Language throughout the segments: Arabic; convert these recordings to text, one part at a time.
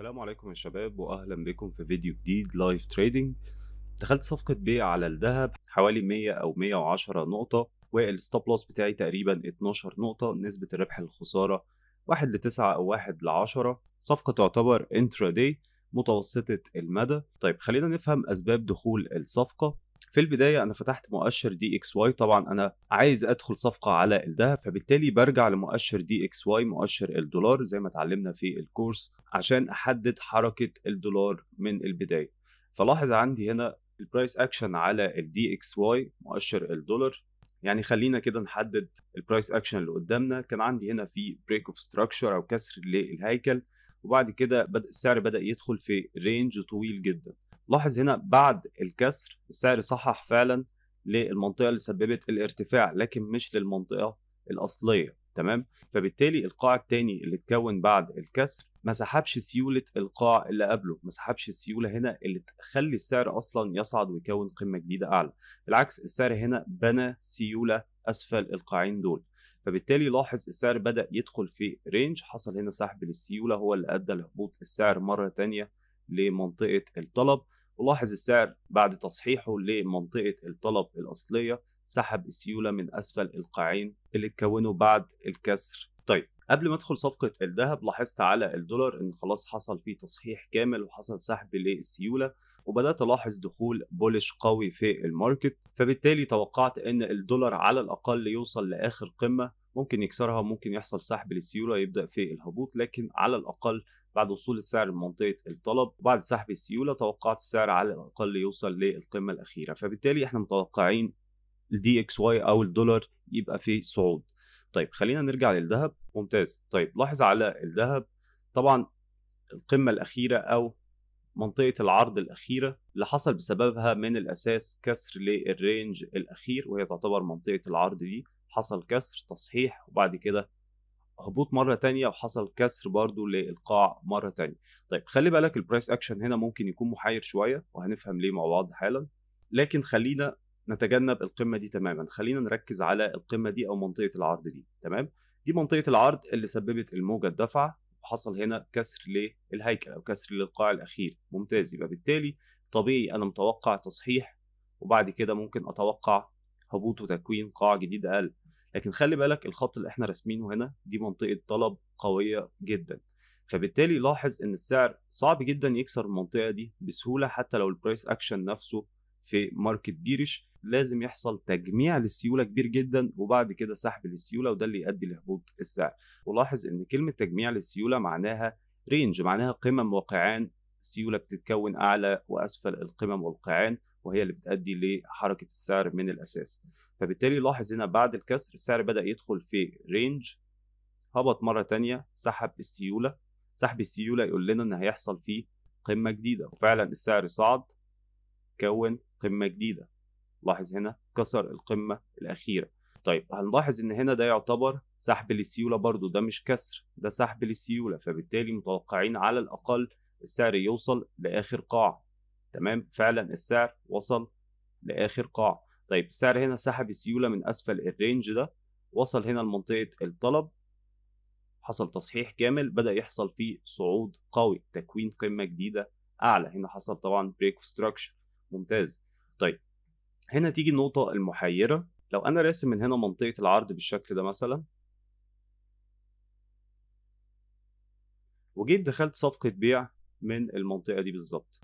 السلام عليكم يا شباب واهلا بكم في فيديو جديد لايف تريدنج دخلت صفقة بيع على الذهب حوالي 100 او 110 نقطة والستوب لوس بتاعي تقريبا 12 نقطة نسبة الربح الخسارة 1 ل 9 او 1 ل 10 صفقة تعتبر انترا داي متوسطة المدى طيب خلينا نفهم اسباب دخول الصفقة في البداية أنا فتحت مؤشر دي إكس واي طبعا أنا عايز أدخل صفقة على الذهب فبالتالي برجع لمؤشر دي إكس واي مؤشر الدولار زي ما اتعلمنا في الكورس عشان أحدد حركة الدولار من البداية فلاحظ عندي هنا البرايس اكشن على الدي اكس واي مؤشر الدولار يعني خلينا كده نحدد البرايس اكشن اللي قدامنا كان عندي هنا في بريك اوف ستراكشر او كسر للهيكل وبعد كده بدا السعر بدا يدخل في رينج طويل جدا لاحظ هنا بعد الكسر السعر صحح فعلا للمنطقة اللي سببت الارتفاع لكن مش للمنطقة الأصلية تمام فبالتالي القاع الثاني اللي اتكون بعد الكسر ما سحبش سيولة القاع اللي قبله ما سحبش السيولة هنا اللي تخلي السعر أصلا يصعد ويكون قمة جديدة أعلى بالعكس السعر هنا بنى سيولة أسفل القاعين دول فبالتالي لاحظ السعر بدأ يدخل في رينج حصل هنا سحب للسيولة هو اللي أدى لهبوط السعر مرة تانية لمنطقة الطلب ولاحظ السعر بعد تصحيحه لمنطقة الطلب الأصلية سحب السيولة من أسفل القاعين اللي اتكونوا بعد الكسر طيب قبل ما ادخل صفقة الذهب لاحظت على الدولار ان خلاص حصل فيه تصحيح كامل وحصل سحب للسيولة وبدأت الاحظ دخول بولش قوي في الماركت فبالتالي توقعت ان الدولار على الاقل يوصل لاخر قمة ممكن يكسرها ممكن يحصل سحب للسيوله يبدا في الهبوط لكن على الاقل بعد وصول السعر لمنطقه الطلب وبعد سحب السيوله توقعت السعر على الاقل يوصل للقمه الاخيره فبالتالي احنا متوقعين الدي اكس واي او الدولار يبقى في صعود طيب خلينا نرجع للذهب ممتاز طيب لاحظ على الذهب طبعا القمه الاخيره او منطقة العرض الأخيرة اللي حصل بسببها من الأساس كسر للرينج الأخير وهي تعتبر منطقة العرض دي حصل كسر تصحيح وبعد كده هبوط مره تانية وحصل كسر برضو للقاع مره تانية طيب خلي بالك البرايس اكشن هنا ممكن يكون محير شويه وهنفهم ليه مع بعض حالا لكن خلينا نتجنب القمه دي تماما خلينا نركز على القمه دي او منطقه العرض دي تمام دي منطقه العرض اللي سببت الموجه الدفعه وحصل هنا كسر للهيكل او كسر للقاع الاخير ممتاز يبقى بالتالي طبيعي انا متوقع تصحيح وبعد كده ممكن اتوقع هبوط وتكوين قاع جديد اقل لكن خلي بالك الخط اللي احنا راسمينه هنا دي منطقه طلب قويه جدا فبالتالي لاحظ ان السعر صعب جدا يكسر المنطقه دي بسهوله حتى لو البرايس اكشن نفسه في ماركت بيرش لازم يحصل تجميع للسيوله كبير جدا وبعد كده سحب للسيوله وده اللي يؤدي لهبوط السعر ولاحظ ان كلمه تجميع للسيوله معناها رينج معناها قمم وقعان سيوله بتتكون اعلى واسفل القمم والقعان وهي اللي بتؤدي لحركه السعر من الاساس فبالتالي لاحظ هنا بعد الكسر السعر بدا يدخل في رينج هبط مره تانية سحب السيوله سحب السيوله يقول لنا ان هيحصل فيه قمه جديده وفعلا السعر صعد كون قمه جديده لاحظ هنا كسر القمه الاخيره طيب هنلاحظ ان هنا ده يعتبر سحب للسيوله برضو ده مش كسر ده سحب للسيوله فبالتالي متوقعين على الاقل السعر يوصل لاخر قاع تمام فعلا السعر وصل لاخر قاع طيب السعر هنا سحب السيوله من اسفل الرينج ده وصل هنا لمنطقه الطلب حصل تصحيح كامل بدا يحصل فيه صعود قوي تكوين قمه جديده اعلى هنا حصل طبعا بريك اوف ستراكشر ممتاز طيب هنا تيجي النقطه المحيره لو انا راسم من هنا منطقه العرض بالشكل ده مثلا وجيت دخلت صفقه بيع من المنطقه دي بالظبط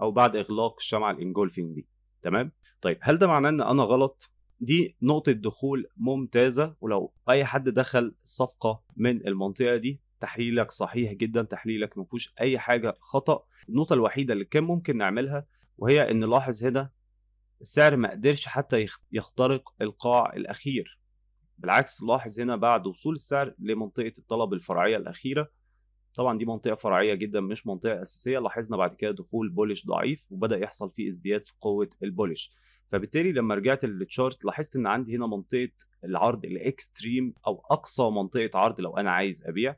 او بعد اغلاق الشمعه الانجولفينج دي تمام طيب هل ده معناه ان انا غلط دي نقطة دخول ممتازة ولو أي حد دخل صفقة من المنطقة دي تحليلك صحيح جدا تحليلك ما فيهوش أي حاجة خطأ النقطة الوحيدة اللي كان ممكن نعملها وهي إن نلاحظ هنا السعر ما قدرش حتى يخترق القاع الأخير بالعكس لاحظ هنا بعد وصول السعر لمنطقة الطلب الفرعية الأخيرة طبعا دي منطقه فرعيه جدا مش منطقه اساسيه لاحظنا بعد كده دخول بولش ضعيف وبدا يحصل فيه ازدياد في قوه البولش فبالتالي لما رجعت للتشارت لاحظت ان عندي هنا منطقه العرض الاكستريم او اقصى منطقه عرض لو انا عايز ابيع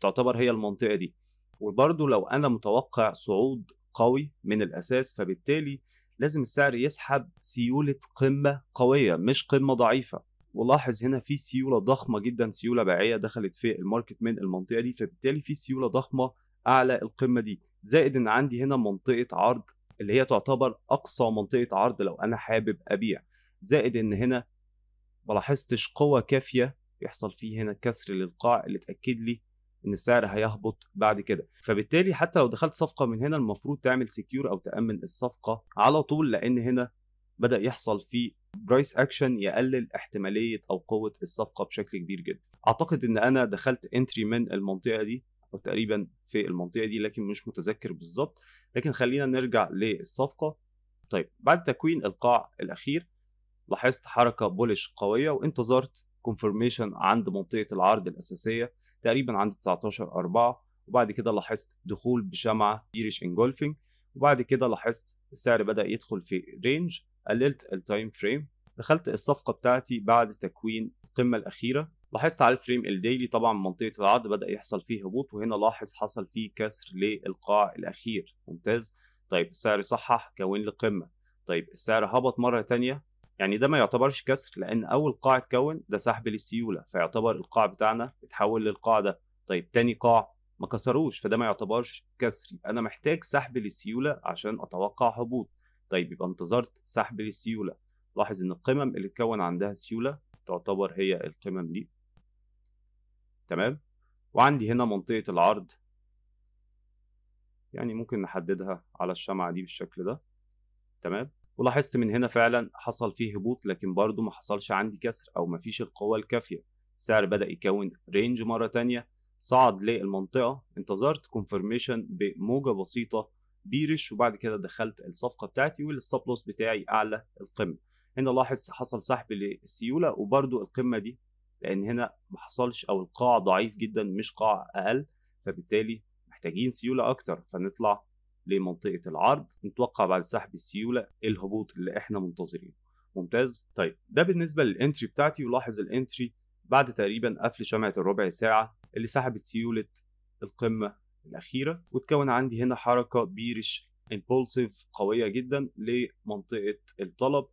تعتبر هي المنطقه دي وبرضه لو انا متوقع صعود قوي من الاساس فبالتالي لازم السعر يسحب سيوله قمه قويه مش قمه ضعيفه ولاحظ هنا في سيوله ضخمه جدا سيوله بيعيه دخلت في الماركت من المنطقه دي فبالتالي في سيوله ضخمه اعلى القمه دي زائد ان عندي هنا منطقه عرض اللي هي تعتبر اقصى منطقه عرض لو انا حابب ابيع زائد ان هنا ما لاحظتش قوه كافيه يحصل فيه هنا كسر للقاع اللي تاكد لي ان السعر هيهبط بعد كده فبالتالي حتى لو دخلت صفقه من هنا المفروض تعمل سكيور او تامن الصفقه على طول لان هنا بدا يحصل فيه برايس اكشن يقلل احتماليه او قوه الصفقه بشكل كبير جدا اعتقد ان انا دخلت انتري من المنطقه دي او تقريبا في المنطقه دي لكن مش متذكر بالظبط لكن خلينا نرجع للصفقه طيب بعد تكوين القاع الاخير لاحظت حركه بولش قويه وانتظرت كونفرميشن عند منطقه العرض الاساسيه تقريبا عند 19 4 وبعد كده لاحظت دخول بشمعه بيرش انجولفنج وبعد كده لاحظت السعر بدا يدخل في رينج قللت التايم فريم دخلت الصفقه بتاعتي بعد تكوين القمه الاخيره لاحظت على الفريم الديلي طبعا منطقه العرض بدا يحصل فيه هبوط وهنا لاحظ حصل فيه كسر للقاع الاخير ممتاز طيب السعر صحح كون لي قمه طيب السعر هبط مره تانية يعني ده ما يعتبرش كسر لان اول قاع اتكون ده سحب للسيوله فيعتبر القاع بتاعنا اتحول للقاع ده طيب تاني قاع ما كسروش فده ما يعتبرش كسر انا محتاج سحب للسيوله عشان اتوقع هبوط طيب يبقى انتظرت سحب للسيوله لاحظ ان القمم اللي اتكون عندها سيوله تعتبر هي القمم دي تمام وعندي هنا منطقه العرض يعني ممكن نحددها على الشمعه دي بالشكل ده تمام ولاحظت من هنا فعلا حصل فيه هبوط لكن برضه ما حصلش عندي كسر او ما فيش القوه الكافيه السعر بدا يكون رينج مره تانية صعد للمنطقه انتظرت كونفرميشن بموجه بسيطه بيرش وبعد كده دخلت الصفقه بتاعتي والستوب لوس بتاعي اعلى القمه هنا لاحظ حصل سحب للسيوله وبرده القمه دي لان هنا ما حصلش او القاع ضعيف جدا مش قاع اقل فبالتالي محتاجين سيوله اكتر فنطلع لمنطقه العرض نتوقع بعد سحب السيوله الهبوط اللي احنا منتظرينه ممتاز طيب ده بالنسبه للانتري بتاعتي ولاحظ الانتري بعد تقريبا قفل شمعه الربع ساعه اللي سحبت سيوله القمه الأخيرة وتكون عندي هنا حركة بيرش امبولسيف قوية جدا لمنطقة الطلب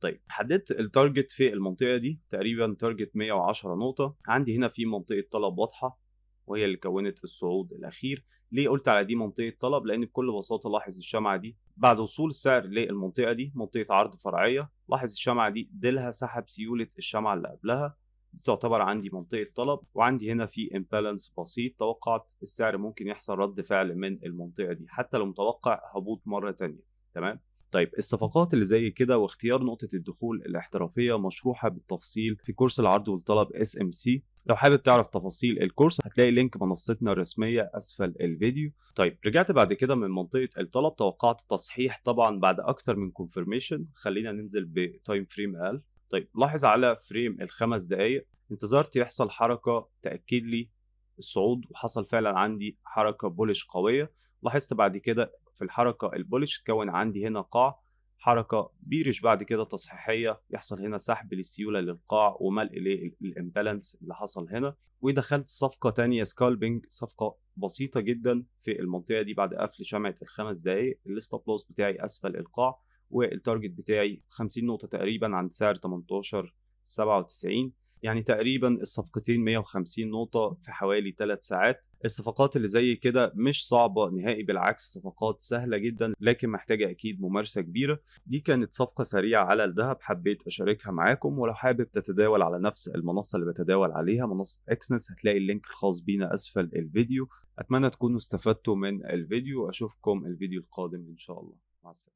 طيب حددت التارجت في المنطقة دي تقريبا تارجت 110 نقطة عندي هنا في منطقة طلب واضحة وهي اللي كونت الصعود الأخير ليه قلت على دي منطقة طلب لأن بكل بساطة لاحظ الشمعة دي بعد وصول السعر للمنطقة دي منطقة عرض فرعية لاحظ الشمعة دي ديلها سحب سيولة الشمعة اللي قبلها دي تعتبر عندي منطقه طلب وعندي هنا في امبالانس بسيط توقعت السعر ممكن يحصل رد فعل من المنطقه دي حتى لو متوقع هبوط مره ثانيه تمام طيب الصفقات اللي زي كده واختيار نقطة الدخول الاحترافية مشروحة بالتفصيل في كورس العرض والطلب اس ام سي لو حابب تعرف تفاصيل الكورس هتلاقي لينك منصتنا الرسمية أسفل الفيديو طيب رجعت بعد كده من منطقة الطلب توقعت تصحيح طبعا بعد أكتر من كونفرميشن خلينا ننزل بتايم فريم أقل طيب لاحظ على فريم الخمس دقائق انتظرت يحصل حركة تأكد لي الصعود وحصل فعلا عندي حركة بولش قوية لاحظت بعد كده في الحركة البولش تكون عندي هنا قاع حركة بيرش بعد كده تصحيحية يحصل هنا سحب للسيولة للقاع وملء للإمبالانس اللي حصل هنا ودخلت صفقة تانية سكالبنج صفقة بسيطة جدا في المنطقة دي بعد قفل شمعة الخمس دقايق الستوب لوس بتاعي أسفل القاع والتارجت بتاعي 50 نقطة تقريبا عند سعر 18 97 يعني تقريبا الصفقتين 150 نقطة في حوالي 3 ساعات الصفقات اللي زي كده مش صعبة نهائي بالعكس صفقات سهلة جدا لكن محتاجة أكيد ممارسة كبيرة دي كانت صفقة سريعة على الذهب حبيت أشاركها معاكم ولو حابب تتداول على نفس المنصة اللي بتداول عليها منصة اكسنس هتلاقي اللينك الخاص بينا أسفل الفيديو أتمنى تكونوا استفدتوا من الفيديو أشوفكم الفيديو القادم إن شاء الله مع السلامة